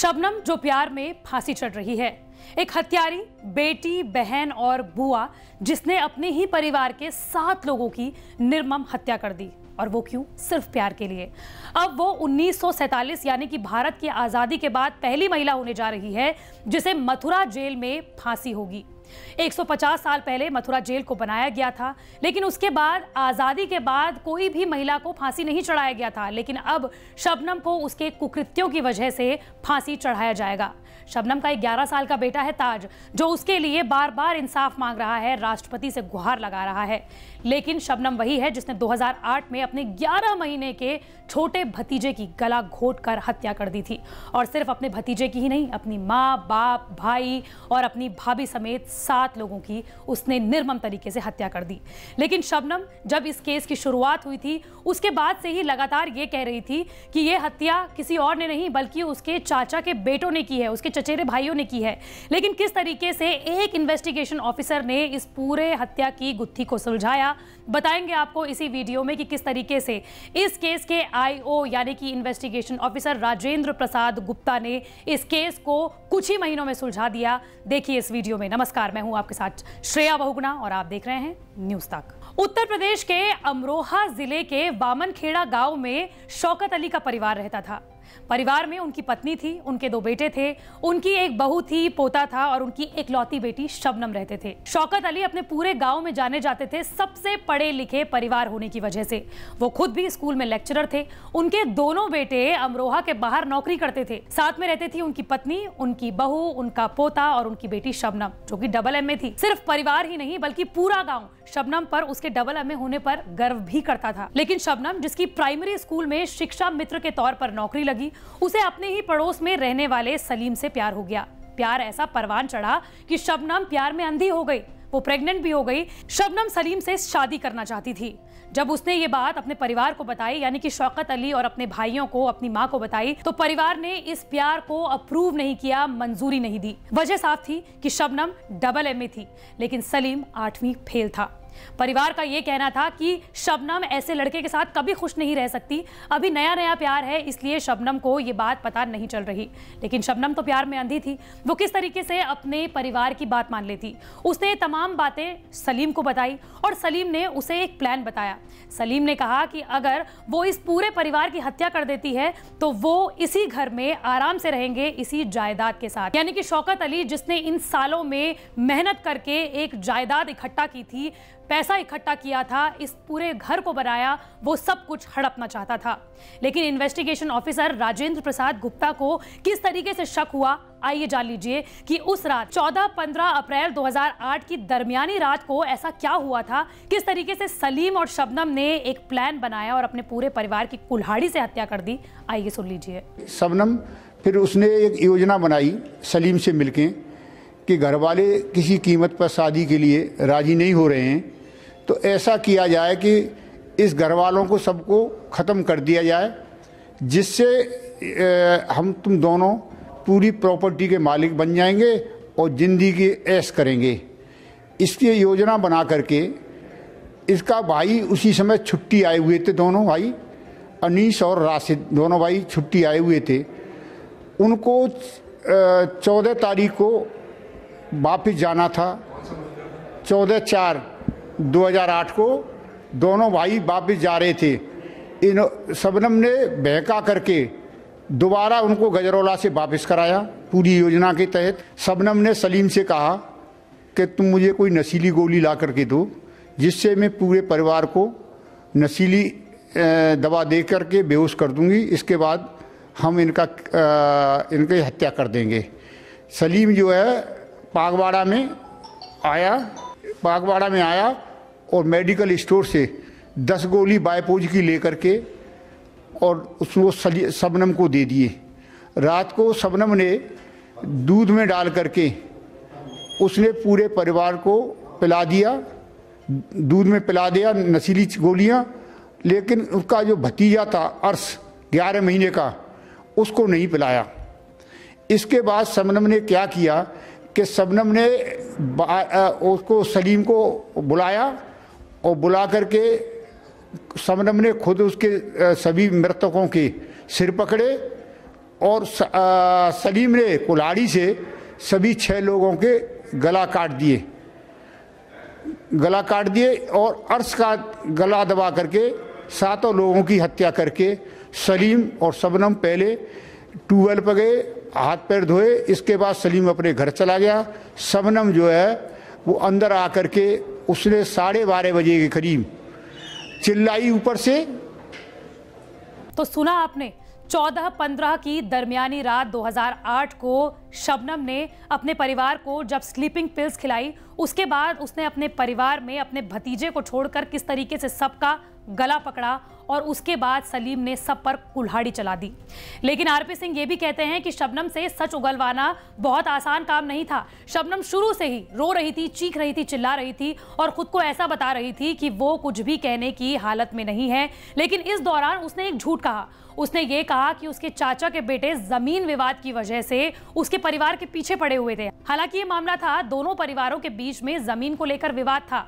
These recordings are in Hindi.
शबनम जो प्यार में फांसी चढ़ रही है एक हत्यारी बेटी बहन और बुआ जिसने अपने ही परिवार के सात लोगों की निर्मम हत्या कर दी और वो क्यों सिर्फ प्यार के लिए अब वो उन्नीस यानी कि भारत की आज़ादी के बाद पहली महिला होने जा रही है जिसे मथुरा जेल में फांसी होगी 150 साल पहले मथुरा जेल को बनाया गया था लेकिन उसके बाद आज़ादी के बाद कोई भी महिला को फांसी नहीं चढ़ाया गया था लेकिन अब शबनम को उसके कुकृत्यों की वजह से फांसी चढ़ाया जाएगा शबनम का एक ग्यारह साल का बेटा है ताज जो उसके लिए बार बार इंसाफ मांग रहा है राष्ट्रपति से गुहार लगा रहा है लेकिन शबनम वही है जिसने 2008 में अपने 11 महीने के छोटे भतीजे की गला घोट कर हत्या कर दी थी और सिर्फ अपने भतीजे की ही नहीं अपनी माँ बाप भाई और अपनी भाभी समेत सात लोगों की उसने निर्मम तरीके से हत्या कर दी लेकिन शबनम जब इस केस की शुरुआत हुई थी उसके बाद से ही लगातार ये कह रही थी कि ये हत्या किसी और ने नहीं बल्कि उसके चाचा के बेटों ने की है उसके चचेरे भाइयों ने की है लेकिन किस तरीके से एक इन्वेस्टिगेशन ऑफिसर ने इस पूरे हत्या की गुत्थी को सुलझाया बताएंगे आपको इसी वीडियो में कि किस तरीके से इस केस के आईओ यानी कि इन्वेस्टिगेशन ऑफिसर राजेंद्र प्रसाद गुप्ता ने इस केस को कुछ ही महीनों में सुलझा दिया देखिए इस वीडियो में नमस्कार मैं हूं आपके साथ श्रेया बहुगुणा और आप देख रहे हैं न्यूज तक उत्तर प्रदेश के अमरोहा जिले के वामनखेड़ा गांव में शौकत अली का परिवार रहता था परिवार में उनकी पत्नी थी उनके दो बेटे थे उनकी एक बहू थी पोता था और उनकी एक लौती बेटी शबनम रहते थे शौकत अली अपने पूरे गांव में जाने जाते थे सबसे पढ़े लिखे परिवार होने की वजह से वो खुद भी स्कूल में लेक्चरर थे उनके दोनों बेटे अमरोहा के बाहर नौकरी करते थे साथ में रहती थी उनकी पत्नी उनकी बहू उनका पोता और उनकी बेटी शबनम जो की डबल एम ए थी सिर्फ परिवार ही नहीं बल्कि पूरा गाँव शबनम पर उसके डबल एम होने पर गर्व भी करता था लेकिन शबनम जिसकी प्राइमरी स्कूल में शिक्षा मित्र के तौर पर नौकरी लगी लगी उसे अपने ही पड़ोस में रहने वाले सलीम से प्यार हो गया प्यार ऐसा परवान चढ़ा कि शबनम प्यार में अंधी हो गई वो प्रेग्नेंट भी हो गई शबनम सलीम से शादी करना चाहती थी जब उसने ये बात अपने परिवार को बताई यानी कि शौकत अली और अपने भाइयों को अपनी माँ को बताई तो परिवार ने इस प्यार को अप्रूव नहीं किया मंजूरी नहीं दी वजह साफ थी कि शबनम डबल एम थी लेकिन सलीम आठवीं फेल था परिवार का ये कहना था कि शबनम ऐसे लड़के के साथ कभी खुश नहीं रह सकती अभी नया नया प्यार है इसलिए शबनम को ये बात पता नहीं चल रही लेकिन शबनम तो प्यार में अंधी थी वो किस तरीके से अपने परिवार की बात मान लेती उसने तमाम बातें सलीम को बताई और सलीम ने उसे एक प्लान बताया सलीम ने कहा कि अगर वो इस पूरे परिवार की हत्या कर देती है तो वो इसी घर में आराम से रहेंगे इसी जायदाद के साथ यानी कि शौकत अली जिसने इन सालों में मेहनत करके एक जायदाद इकट्ठा की थी पैसा इकट्ठा किया था इस पूरे घर को बनाया वो सब कुछ हड़पना चाहता था लेकिन इन्वेस्टिगेशन ऑफिसर राजेंद्र प्रसाद गुप्ता को किस तरीके से शक हुआ आइए जान लीजिए कि उस रात 14-15 अप्रैल 2008 की दरमियानी रात को ऐसा क्या हुआ था किस तरीके से सलीम और शबनम ने एक प्लान बनाया और अपने पूरे परिवार की कुल्हाड़ी से हत्या कर दी आइए सुन लीजिए शबनम फिर उसने एक योजना बनाई सलीम से मिलके कि घर वाले किसी कीमत पर शादी के लिए राजी नहीं हो रहे हैं तो ऐसा किया जाए कि इस घर वालों को सबको ख़त्म कर दिया जाए जिससे हम तुम दोनों पूरी प्रॉपर्टी के मालिक बन जाएंगे और ज़िंदगी की ऐश करेंगे इसकी योजना बना करके इसका भाई उसी समय छुट्टी आए हुए थे दोनों भाई अनीस और राशिद दोनों भाई छुट्टी आए हुए थे उनको चौदह तारीख को वापस जाना था चौदह चार 2008 को दोनों भाई वापस जा रहे थे इन सबनम ने बहका करके दोबारा उनको गजरौला से वापस कराया पूरी योजना के तहत सबनम ने सलीम से कहा कि तुम मुझे कोई नशीली गोली ला करके दो जिससे मैं पूरे परिवार को नशीली दवा दे करके बेहोश कर दूंगी इसके बाद हम इनका इनकी हत्या कर देंगे सलीम जो है पागवाड़ा में आया बागवाड़ा में आया और मेडिकल स्टोर से दस गोली बायपोज की लेकर के और उसको सबनम को दे दिए रात को सबनम ने दूध में डाल करके उसने पूरे परिवार को पिला दिया दूध में पिला दिया नशीली गोलियां लेकिन उसका जो भतीजा था अर्श ग्यारह महीने का उसको नहीं पिलाया इसके बाद सबनम ने क्या किया कि सबनम ने उसको सलीम को बुलाया और बुला करके समनम ने खुद उसके सभी मृतकों के सिर पकड़े और सलीम ने कुल्हाड़ी से सभी छह लोगों के गला काट दिए गला काट दिए और अर्श का गला दबा करके सातों लोगों की हत्या करके सलीम और सबनम पहले ट्यूबवेल पर गए हाथ पैर धोए इसके बाद सलीम अपने घर चला गया सबनम जो है वो अंदर आकर के उसने साढ़े बारह बजे के करीब चिल्लाई ऊपर से तो सुना आपने चौदह पंद्रह की दरमियानी रात 2008 को शबनम ने अपने परिवार को जब स्लीपिंग पिल्स खिलाई उसके बाद उसने अपने परिवार में अपने भतीजे को छोड़कर किस तरीके से सबका गला पकड़ा और उसके बाद सलीम ने सब पर कुल्हाड़ी चला दी लेकिन आरपी सिंह ये भी कहते हैं कि शबनम से सच उगलवाना बहुत आसान काम नहीं था शबनम शुरू से ही रो रही थी चीख रही थी चिल्ला रही थी और ख़ुद को ऐसा बता रही थी कि वो कुछ भी कहने की हालत में नहीं है लेकिन इस दौरान उसने एक झूठ कहा उसने ये कहा कि उसके चाचा के बेटे जमीन विवाद की वजह से उसके परिवार के पीछे पड़े हुए थे हालांकि ये मामला था दोनों परिवारों के बीच में जमीन को लेकर विवाद था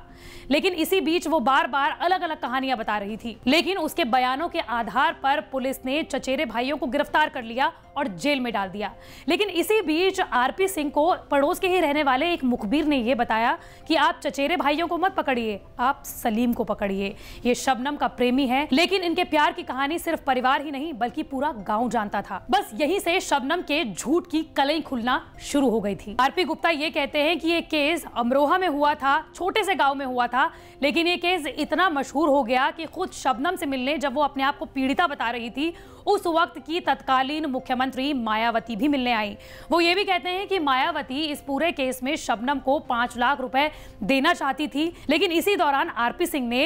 लेकिन इसी बीच वो बार बार अलग अलग कहानियां बता रही थी लेकिन उसके बयानों के आधार पर पुलिस ने चचेरे भाइयों को गिरफ्तार कर लिया और जेल में डाल दिया लेकिन इसी बीच आरपी सिंह को पड़ोस के ही रहने वाले एक मुखबिर ने यह बताया कि आप चचेरे भाइयों को मत पकड़िए आप सलीम को पकड़िए ये शबनम का प्रेमी है लेकिन इनके प्यार की कहानी सिर्फ परिवार ही नहीं बल्कि पूरा गाँव जानता था बस यही से शबनम के झूठ की कलई खुलना शुरू हो गई थी आरपी गुप्ता ये कहते हैं कि ये केस अमरोहा में हुआ था छोटे से गांव में हुआ था लेकिन ये केस इतना मशहूर हो गया कि खुद शबनम से मिलने जब वो अपने आप को पीड़िता बता रही थी उस वक्त की तत्कालीन मुख्यमंत्री मायावती भी मिलने आई वो ये भी कहते हैं कि मायावती इस पूरे केस में शबनम को पांच लाख रुपए देना चाहती थी लेकिन इसी दौरान आरपी सिंह ने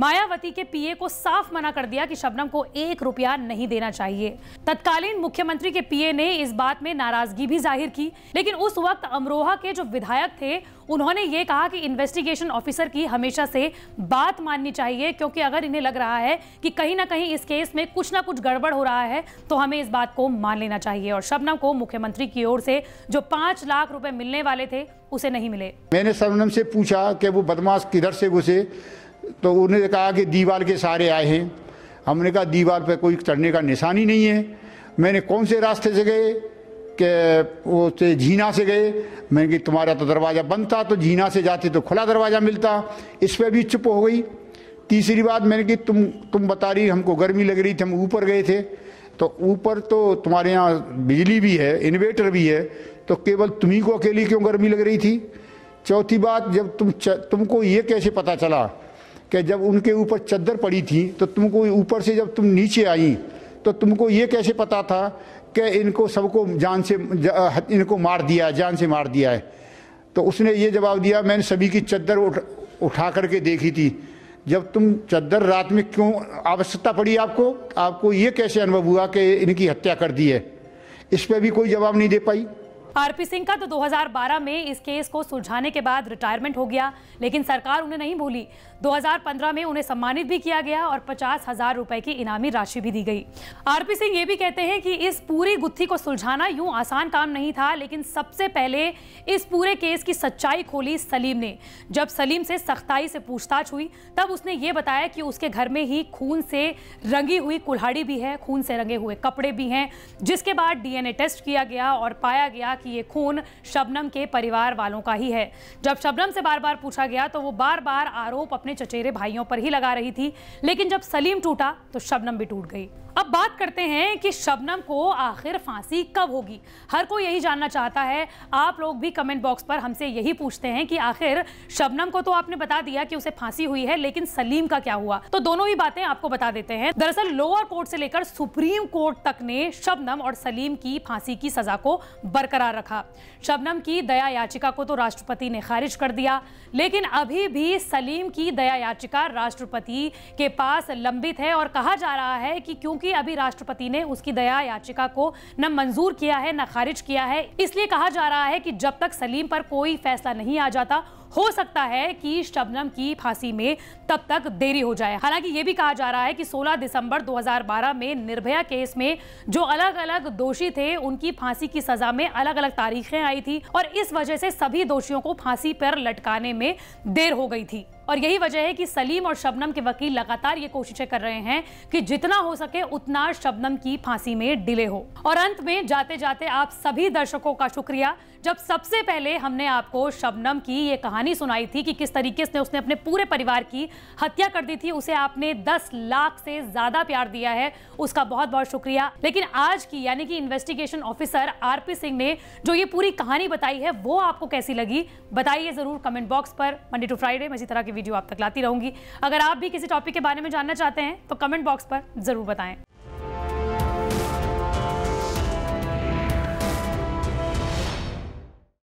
मायावती के पीए को साफ मना कर दिया कि शबनम को एक रुपया नहीं देना चाहिए तत्कालीन मुख्यमंत्री के पीए ने इस बात में नाराजगी भी जाहिर की लेकिन उस वक्त अमरोहा के जो विधायक थे उन्होंने ये कहा कि इन्वेस्टिगेशन ऑफिसर की हमेशा से बात माननी चाहिए क्योंकि अगर इन्हें लग रहा है कि कहीं ना कहीं इस केस में कुछ ना कुछ गड़बड़ हो रहा है तो हमें इस बात को मान लेना चाहिए और शबनम को मुख्यमंत्री की ओर से जो पांच लाख रुपए मिलने वाले थे उसे नहीं मिले मैंने शबनम से पूछा कि वो बदमाश किधर से घुसे तो उन्होंने कहा कि दीवार के सहारे आए हैं हमने कहा दीवार पर कोई चढ़ने का निशान ही नहीं है मैंने कौन से रास्ते से गए कि वो से झीना से गए मैंने कि तुम्हारा तो दरवाज़ा बंद था तो झीना से जाते तो खुला दरवाज़ा मिलता इस पर भी चुप हो गई तीसरी बात मैंने कि तुम तुम बता रही हमको गर्मी लग रही थी हम ऊपर गए थे तो ऊपर तो तुम्हारे यहाँ बिजली भी है इन्वेटर भी है तो केवल तुम्ही को अकेली क्यों गर्मी लग रही थी चौथी बात जब तुम तुमको ये कैसे पता चला कि जब उनके ऊपर चद्दर पड़ी थी तो तुमको ऊपर से जब तुम नीचे आई तो तुमको ये कैसे पता था कि इनको सबको जान से इनको मार दिया जान से मार दिया है तो उसने ये जवाब दिया मैंने सभी की चद्दर उठ उठा करके देखी थी जब तुम चद्दर रात में क्यों आवश्यकता पड़ी आपको आपको ये कैसे अनुभव हुआ कि इनकी हत्या कर दी है इस पर भी कोई जवाब नहीं दे पाई आरपी सिंह का तो 2012 में इस केस को सुलझाने के बाद रिटायरमेंट हो गया लेकिन सरकार उन्हें नहीं भूली 2015 में उन्हें सम्मानित भी किया गया और पचास हजार रुपए की इनामी राशि भी दी गई आरपी सिंह ये भी कहते हैं कि इस पूरी गुत्थी को सुलझाना यूं आसान काम नहीं था लेकिन सबसे पहले इस पूरे केस की सच्चाई खोली सलीम ने जब सलीम से सख्ताई से पूछताछ हुई तब उसने ये बताया कि उसके घर में ही खून से रंगी हुई कुल्हाड़ी भी है खून से रंगे हुए कपड़े भी हैं जिसके बाद डी टेस्ट किया गया और पाया गया कि कि ये खून शबनम के परिवार वालों का ही है जब शबनम से बार बार पूछा गया तो वो बार बार आरोप अपने चचेरे भाइयों पर ही लगा रही थी लेकिन जब सलीम टूटा तो शबनम भी टूट गई अब बात करते हैं कि शबनम को आखिर फांसी कब होगी हर कोई यही जानना चाहता है आप लोग भी कमेंट बॉक्स पर हमसे यही पूछते हैं कि आखिर शबनम को तो आपने बता दिया कि उसे फांसी हुई है लेकिन सलीम का क्या हुआ तो दोनों ही बातें आपको बता देते हैं दरअसल लोअर कोर्ट से लेकर सुप्रीम कोर्ट तक ने शबनम और सलीम की फांसी की सजा को बरकरार रखा शबनम की दया याचिका को तो राष्ट्रपति ने खारिज कर दिया लेकिन अभी भी सलीम की दया याचिका राष्ट्रपति के पास लंबित है और कहा जा रहा है कि क्योंकि क्योंकि अभी राष्ट्रपति ने उसकी दया याचिका को न मंजूर किया है न खारिज किया है इसलिए कहा जा रहा है कि जब तक सलीम पर कोई फैसला नहीं आ जाता हो सकता है कि शबनम की फांसी में तब तक देरी हो जाए हालांकि ये भी कहा जा रहा है कि 16 दिसंबर 2012 में निर्भया केस में जो अलग अलग दोषी थे उनकी फांसी की सजा में अलग अलग तारीखें आई थी और इस वजह से सभी दोषियों को फांसी पर लटकाने में देर हो गई थी और यही वजह है कि सलीम और शबनम के वकील लगातार ये कोशिशें कर रहे हैं कि जितना हो सके उतना शबनम की फांसी में डिले हो और अंत में जाते जाते आप सभी दर्शकों का शुक्रिया जब सबसे पहले हमने आपको शबनम की ये कहानी सुनाई थी कि किस तरीके से उसने अपने पूरे परिवार की हत्या कर दी थी उसे आपने 10 लाख से ज़्यादा प्यार दिया है उसका बहुत बहुत शुक्रिया लेकिन आज की यानी कि इन्वेस्टिगेशन ऑफिसर आरपी सिंह ने जो ये पूरी कहानी बताई है वो आपको कैसी लगी बताइए ज़रूर कमेंट बॉक्स पर मंडे टू फ्राइडे मैं इसी तरह की वीडियो आप तक लाती रहूंगी अगर आप भी किसी टॉपिक के बारे में जानना चाहते हैं तो कमेंट बॉक्स पर ज़रूर बताएं